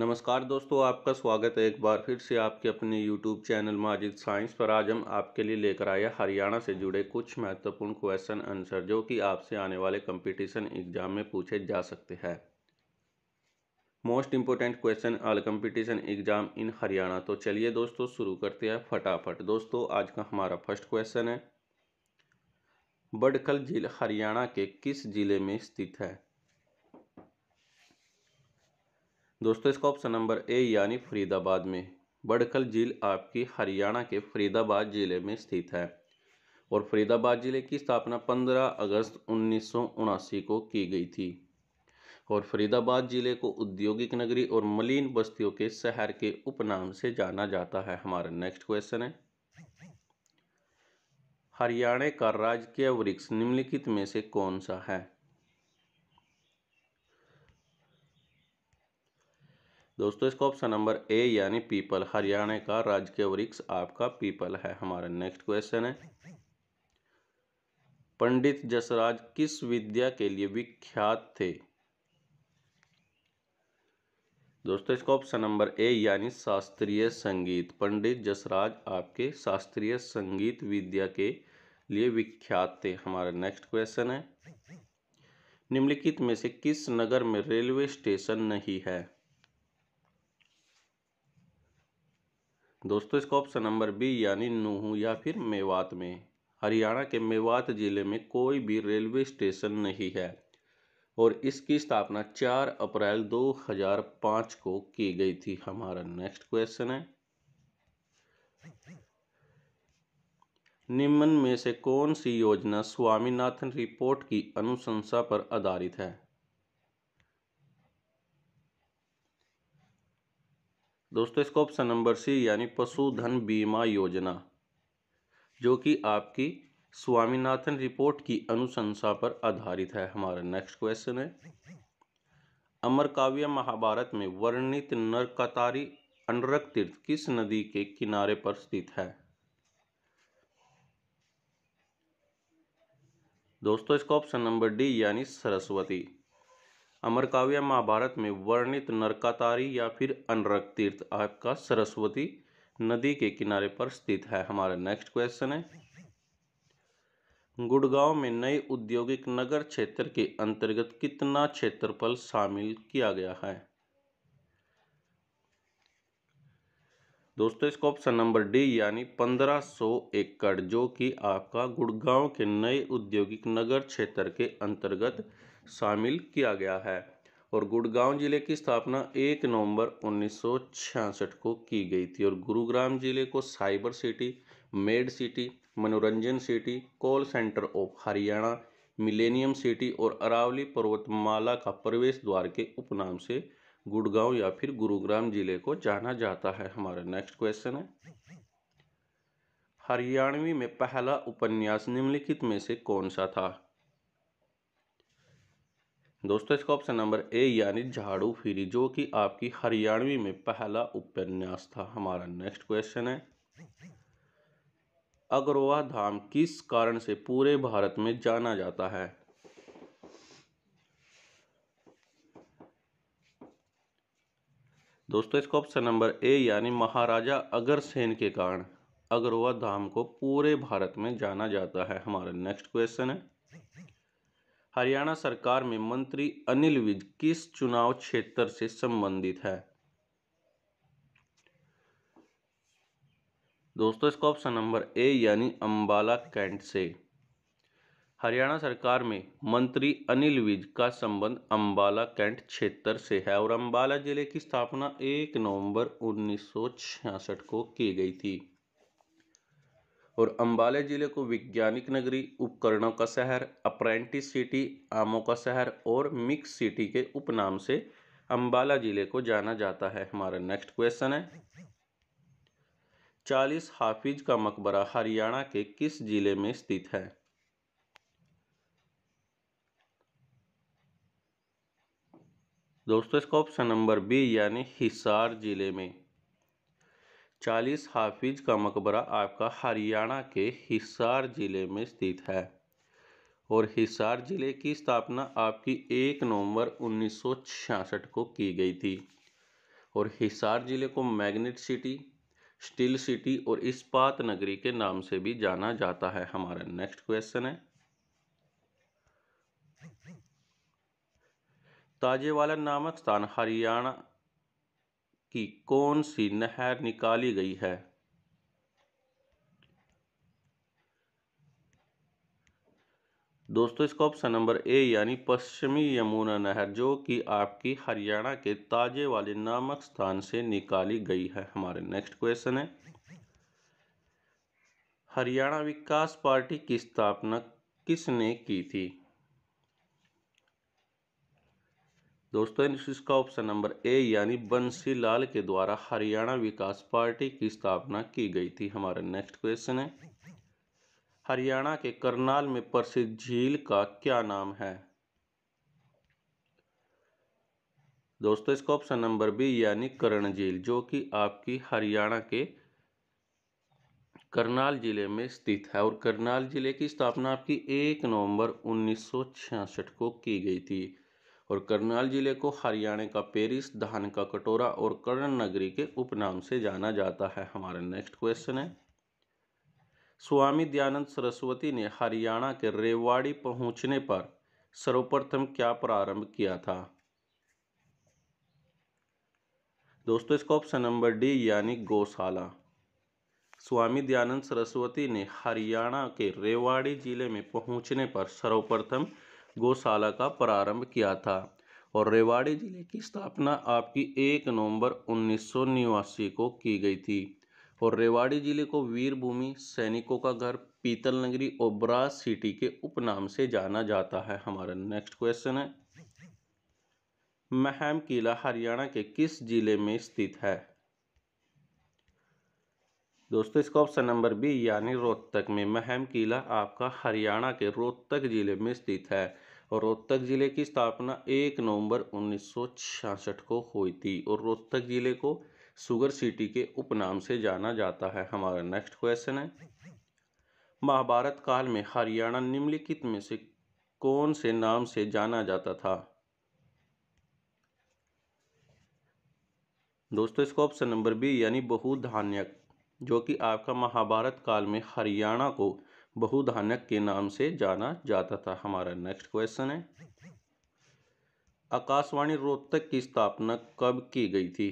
नमस्कार दोस्तों आपका स्वागत है एक बार फिर से आपके अपने यूट्यूब चैनल माजिद साइंस पर आज हम आपके लिए लेकर आए हरियाणा से जुड़े कुछ महत्वपूर्ण क्वेश्चन आंसर जो कि आपसे आने वाले कंपटीशन एग्जाम में पूछे जा सकते हैं most important question all competition exam in Haryana तो चलिए दोस्तों शुरू करते हैं फटाफट दोस्तों आज का हमारा फर्स्ट क्वेश्चन है बडखल झील हरियाणा के किस जिले में स्थित है दोस्तों इसका ऑप्शन नंबर ए यानी फरीदाबाद में बड़खल झील आपकी हरियाणा के फरीदाबाद ज़िले में स्थित है और फरीदाबाद ज़िले की स्थापना 15 अगस्त उन्नीस को की गई थी और फरीदाबाद ज़िले को औद्योगिक नगरी और मलिन बस्तियों के शहर के उपनाम से जाना जाता है हमारा नेक्स्ट क्वेश्चन है हरियाणा का राजकीय वृक्ष निम्नलिखित में से कौन सा है दोस्तों इसका ऑप्शन नंबर ए यानी पीपल हरियाणा का राजकीय वृक्ष आपका पीपल है हमारा नेक्स्ट क्वेश्चन है पंडित जसराज किस विद्या के लिए विख्यात थे दोस्तों इसका ऑप्शन नंबर ए यानी शास्त्रीय संगीत पंडित जसराज आपके शास्त्रीय संगीत विद्या के लिए विख्यात थे हमारा नेक्स्ट क्वेश्चन है निम्नलिखित में से किस नगर में रेलवे स्टेशन नहीं है दोस्तों इसका ऑप्शन नंबर बी यानी नूह या फिर मेवात में हरियाणा के मेवात ज़िले में कोई भी रेलवे स्टेशन नहीं है और इसकी स्थापना 4 अप्रैल 2005 को की गई थी हमारा नेक्स्ट क्वेश्चन है निम्न में से कौन सी योजना स्वामीनाथन रिपोर्ट की अनुशंसा पर आधारित है दोस्तों इसको ऑप्शन नंबर सी यानी पशुधन बीमा योजना जो कि आपकी स्वामीनाथन रिपोर्ट की अनुशंसा पर आधारित है हमारा नेक्स्ट क्वेश्चन है अमर काव्य महाभारत में वर्णित नरकतारी अनरक तीर्थ किस नदी के किनारे पर स्थित है दोस्तों इसका ऑप्शन नंबर डी यानी सरस्वती अमरकाव्य महाभारत में वर्णित नरकातारी या फिर अनरक तीर्थ आपका सरस्वती नदी के किनारे पर स्थित है हमारा नेक्स्ट क्वेश्चन है गुड़गांव में नए औद्योगिक नगर क्षेत्र के अंतर्गत कितना क्षेत्रफल शामिल किया गया है दोस्तों इसका ऑप्शन नंबर डी यानी 1500 एकड़ जो कि आपका गुड़गांव के नए औद्योगिक नगर क्षेत्र के अंतर्गत शामिल किया गया है और गुड़गांव जिले की स्थापना 1 नवंबर 1966 को की गई थी और गुरुग्राम जिले को साइबर सिटी मेड सिटी मनोरंजन city call centre of Haryana millennium city और अरावली पर्वतमाला का प्रवेश द्वार के उपनाम से गुड़गांव या फिर गुरुग्राम जिले को जाना जाता है हमारा नेक्स्ट क्वेश्चन है हरियाणवी में पहला उपन्यास निम्नलिखित में से कौन सा था दोस्तों इसका ऑप्शन नंबर ए यानी झाड़ू फिरी जो कि आपकी हरियाणवी में पहला उपन्यास था हमारा नेक्स्ट क्वेश्चन है अगरोवा धाम किस कारण से पूरे भारत में जाना जाता है दोस्तों इसका ऑप्शन नंबर ए यानी महाराजा अगरसेन के कारण अगरवा धाम को पूरे भारत में जाना जाता है हमारा नेक्स्ट क्वेश्चन है हरियाणा सरकार में मंत्री अनिल विज किस चुनाव क्षेत्र से संबंधित है दोस्तों इसका ऑप्शन नंबर ए यानी अंबाला कैंट से हरियाणा सरकार में मंत्री अनिल विज का संबंध अंबाला कैंट क्षेत्र से है और अंबाला जिले की स्थापना 1 नवंबर 1966 को की गई थी और अंबाला जिले को वैज्ञानिक नगरी उपकरणों का शहर अप्रेंटिस सिटी आमों का शहर और मिक्स सिटी के उपनाम से अंबाला जिले को जाना जाता है हमारा नेक्स्ट क्वेश्चन है चालीस हाफिज का मकबरा हरियाणा के किस जिले में स्थित है दोस्तों इसका ऑप्शन नंबर बी यानी हिसार ज़िले में चालीस हाफिज का मकबरा आपका हरियाणा के हिसार ज़िले में स्थित है और हिसार ज़िले की स्थापना आपकी एक नवंबर 1966 को की गई थी और हिसार ज़िले को मैग्नेट सिटी स्टील सिटी और इस्पात नगरी के नाम से भी जाना जाता है हमारा नेक्स्ट क्वेश्चन है ताजेवालन नामक स्थान हरियाणा की कौन सी नहर निकाली गई है दोस्तों इसका ऑप्शन नंबर ए यानी पश्चिमी यमुना नहर जो कि आपकी हरियाणा के ताजे वाले नामक स्थान से निकाली गई है हमारे नेक्स्ट क्वेश्चन है हरियाणा विकास पार्टी की स्थापना किसने की थी दोस्तों इसका ऑप्शन नंबर ए यानी बंसी लाल के द्वारा हरियाणा विकास पार्टी की स्थापना की गई थी हमारा नेक्स्ट क्वेश्चन है हरियाणा के करनाल में प्रसिद्ध झील का क्या नाम है दोस्तों इसका ऑप्शन नंबर बी यानी करण झील जो कि आपकी हरियाणा के करनाल जिले में स्थित है और करनाल जिले की स्थापना आपकी एक नवंबर 1966 को की गई थी और करनाल जिले को हरियाणा का पेरिस धान का कटोरा और करण नगरी के उपनाम से जाना जाता है हमारा नेक्स्ट क्वेश्चन है स्वामी दयानंद सरस्वती ने हरियाणा के रेवाड़ी पहुंचने पर सर्वप्रथम क्या प्रारंभ किया था दोस्तों इसका ऑप्शन नंबर डी यानी गौशाला स्वामी दयानंद सरस्वती ने हरियाणा के रेवाड़ी जिले में पहुंचने पर सर्वप्रथम गौशाला का प्रारंभ किया था और रेवाड़ी जिले की स्थापना आपकी एक नवंबर उन्नीस को की गई थी और रेवाड़ी जिले को वीरभूमि सैनिकों का घर पीतल नगरी और ब्रास सिटी के उपनाम से जाना जाता है हमारा नेक्स्ट क्वेश्चन है महम किला हरियाणा के किस जिले में स्थित है दोस्तों इसका ऑप्शन नंबर बी यानी रोहतक में महम किला आपका हरियाणा के रोहतक जिले में स्थित है और रोहतक ज़िले की स्थापना एक नवंबर 1966 को हुई थी और रोहतक ज़िले को सुगर सिटी के उपनाम से जाना जाता है हमारा नेक्स्ट क्वेश्चन है महाभारत काल में हरियाणा निम्नलिखित में से कौन से नाम से जाना जाता था दोस्तों इसको ऑप्शन नंबर बी यानी बहुधान्यक जो कि आपका महाभारत काल में हरियाणा को बहुधानक के नाम से जाना जाता था हमारा नेक्स्ट क्वेश्चन है आकाशवाणी रोहतक की स्थापना कब की गई थी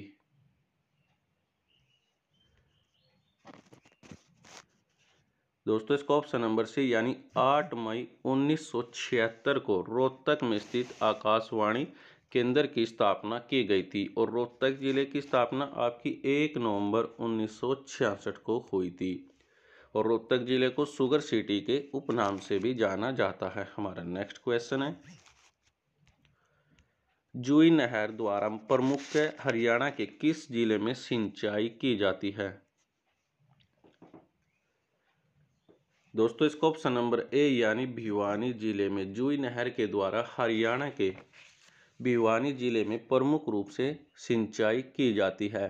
दोस्तों इसका ऑप्शन नंबर सी यानी 8 मई 1976 को रोहतक में स्थित आकाशवाणी केंद्र की स्थापना की गई थी और रोहतक जिले की स्थापना आपकी 1 नवंबर 1966 को हुई थी और रोहतक ज़िले को सुगर सिटी के उपनाम से भी जाना जाता है हमारा नेक्स्ट क्वेश्चन है जुई नहर द्वारा प्रमुख हरियाणा के किस जिले में सिंचाई की जाती है दोस्तों इसको ऑप्शन नंबर ए यानी भिवानी जिले में जूई नहर के द्वारा हरियाणा के भिवानी जिले में प्रमुख रूप से सिंचाई की जाती है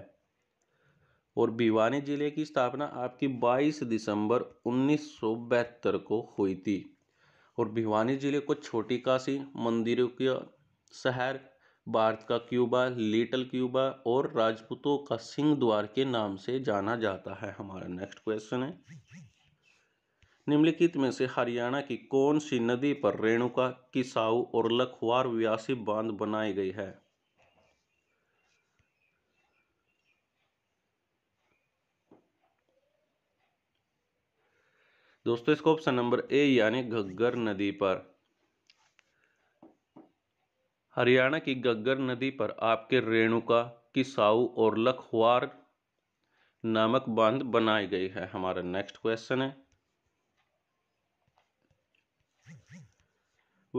और भिवानी जिले की स्थापना आपकी 22 दिसंबर उन्नीस को हुई थी और भिवानी जिले को छोटी काशी मंदिरों के शहर भारत का क्यूबा लिटल क्यूबा और राजपूतों का सिंह द्वार के नाम से जाना जाता है हमारा नेक्स्ट क्वेश्चन है निम्नलिखित में से हरियाणा की कौन सी नदी पर रेणुका किसाऊ और लखवार व्यासी बांध बनाई गई है दोस्तों इसका ऑप्शन नंबर ए यानी घग्गर नदी पर हरियाणा की घग्गर नदी पर आपके रेणुका किसाऊ और लखवार नामक बांध बनाई गई है हमारा नेक्स्ट क्वेश्चन है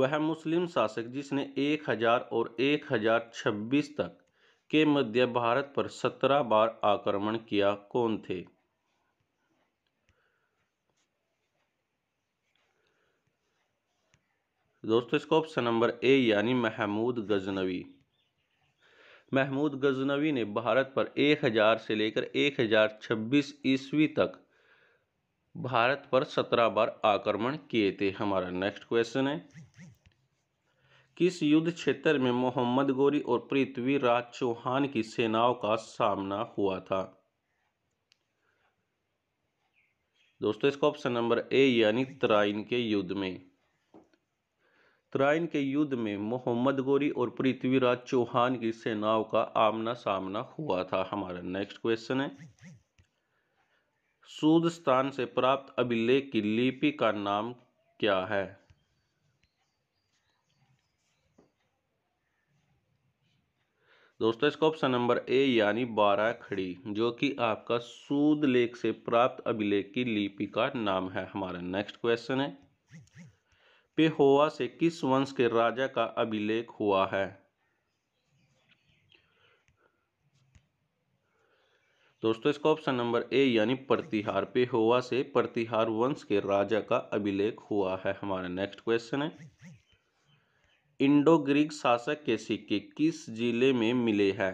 वह मुस्लिम शासक जिसने 1000 और 1026 तक के मध्य भारत पर 17 बार आक्रमण किया कौन थे दोस्तों इसका ऑप्शन नंबर ए यानी महमूद गजनवी महमूद गजनवी ने भारत पर 1000 से लेकर 1026 ईस्वी तक भारत पर 17 बार आक्रमण किए थे हमारा नेक्स्ट क्वेश्चन है किस युद्ध क्षेत्र में मोहम्मद गोरी और पृथ्वीराज चौहान की सेनाओं का सामना हुआ था दोस्तों इसका ऑप्शन नंबर ए यानी तराइन के युद्ध में तराइन के युद्ध में मोहम्मद गोरी और पृथ्वीराज चौहान की सेनाओं का आमना सामना हुआ था हमारा नेक्स्ट क्वेश्चन है सूद स्थान से प्राप्त अभिलेख की लिपि का नाम क्या है दोस्तों इसका ऑप्शन नंबर ए यानी बारह खड़ी जो कि आपका सूद लेख से प्राप्त अभिलेख की लिपि का नाम है हमारा नेक्स्ट क्वेश्चन है पेहोवा से किस वंश के राजा का अभिलेख हुआ है दोस्तों इसका ऑप्शन नंबर ए यानी प्रतिहार पे होवा से प्रतिहार वंश के राजा का अभिलेख हुआ है हमारा नेक्स्ट क्वेश्चन है इंडो ग्रीक शासक के सिक्के किस जिले में मिले हैं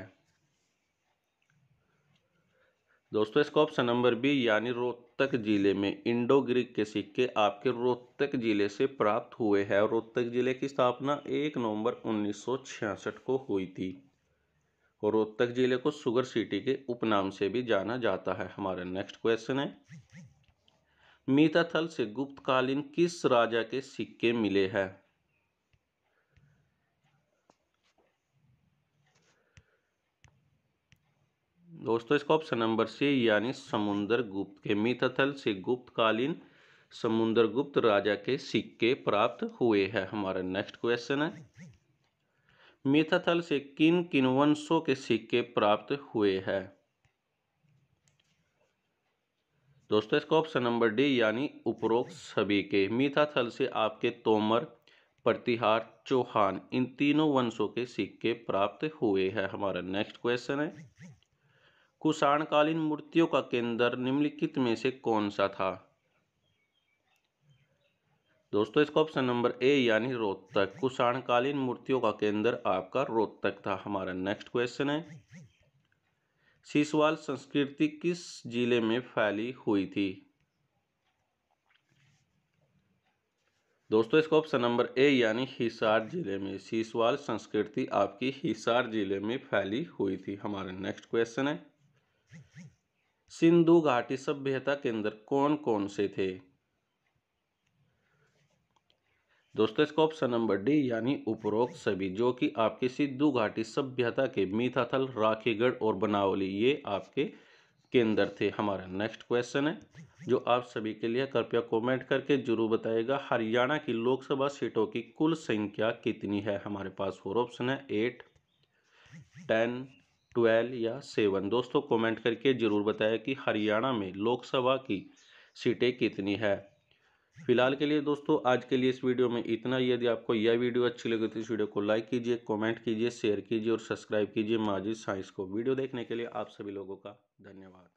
दोस्तों इसका ऑप्शन नंबर बी यानी रोत रोहतक ज़िले में इंडो ग्रीक के सिक्के आपके रोहतक ज़िले से प्राप्त हुए हैं रोहतक ज़िले की स्थापना एक नवंबर 1966 को हुई थी रोहतक ज़िले को सुगर सिटी के उपनाम से भी जाना जाता है हमारा नेक्स्ट क्वेश्चन है मीताथल से गुप्तकालीन किस राजा के सिक्के मिले हैं दोस्तों इसका ऑप्शन नंबर सी यानी समुन्द्र गुप्त के मिथथल से गुप्तकालीन समुन्द्र गुप्त राजा के सिक्के प्राप्त हुए हैं हमारा नेक्स्ट क्वेश्चन है मिथथल से किन किन वंशों के सिक्के प्राप्त हुए हैं दोस्तों इसका ऑप्शन नंबर डी यानी उपरोक्त सभी के मिथाथल से आपके तोमर प्रतिहार चौहान इन तीनों वंशों के सिक्के प्राप्त हुए हैं हमारा नेक्स्ट क्वेश्चन है कुषाणकालीन मूर्तियों का केंद्र निम्नलिखित में से कौन सा था दोस्तों इसका ऑप्शन नंबर ए यानी रोहतक कुषाणकालीन मूर्तियों का केंद्र आपका रोहतक था हमारा नेक्स्ट क्वेश्चन है सीसवाल संस्कृति किस जिले में फैली हुई थी दोस्तों इसका ऑप्शन नंबर ए यानी हिसार जिले में सीसवाल संस्कृति आपकी हिसार जिले में फैली हुई थी हमारा नेक्स्ट क्वेश्चन है सिंधु घाटी सभ्यता केंद्र कौन कौन से थे दोस्तों इसका ऑप्शन नंबर डी यानी उपरोक्त सभी जो कि आपके सिंधु घाटी सभ्यता के मीठाथल राखीगढ़ और बनावली ये आपके केंद्र थे हमारा नेक्स्ट क्वेश्चन है जो आप सभी के लिए कृपया कमेंट करके जरूर बताएगा हरियाणा की लोकसभा सीटों की कुल संख्या कितनी है हमारे पास फोर ऑप्शन है एट टेन ट्वेल्व या सेवन दोस्तों कमेंट करके ज़रूर बताएं कि हरियाणा में लोकसभा की सीटें कितनी है फिलहाल के लिए दोस्तों आज के लिए इस वीडियो में इतना यदि आपको यह वीडियो अच्छी लगी तो इस वीडियो को लाइक कीजिए कमेंट कीजिए शेयर कीजिए और सब्सक्राइब कीजिए माजिद साइंस को वीडियो देखने के लिए आप सभी लोगों का धन्यवाद